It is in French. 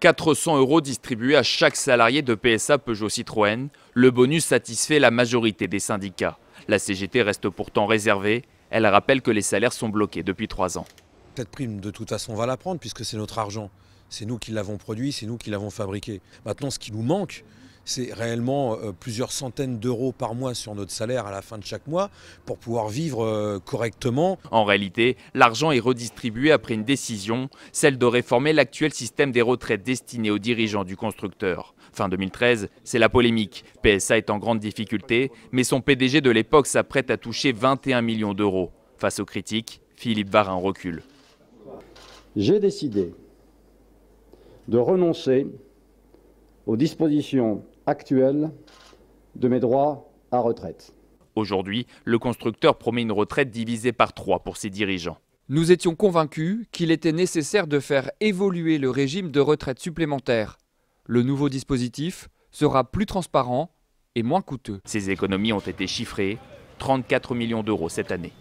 400 euros distribués à chaque salarié de PSA Peugeot Citroën, le bonus satisfait la majorité des syndicats. La CGT reste pourtant réservée. Elle rappelle que les salaires sont bloqués depuis trois ans. Cette prime, de toute façon, on va la prendre puisque c'est notre argent. C'est nous qui l'avons produit, c'est nous qui l'avons fabriqué. Maintenant, ce qui nous manque, c'est réellement euh, plusieurs centaines d'euros par mois sur notre salaire à la fin de chaque mois pour pouvoir vivre euh, correctement. En réalité, l'argent est redistribué après une décision, celle de réformer l'actuel système des retraites destiné aux dirigeants du constructeur. Fin 2013, c'est la polémique. PSA est en grande difficulté, mais son PDG de l'époque s'apprête à toucher 21 millions d'euros. Face aux critiques, Philippe Varin recule. J'ai décidé de renoncer aux dispositions Actuel de mes droits à retraite. Aujourd'hui, le constructeur promet une retraite divisée par trois pour ses dirigeants. Nous étions convaincus qu'il était nécessaire de faire évoluer le régime de retraite supplémentaire. Le nouveau dispositif sera plus transparent et moins coûteux. Ces économies ont été chiffrées, 34 millions d'euros cette année.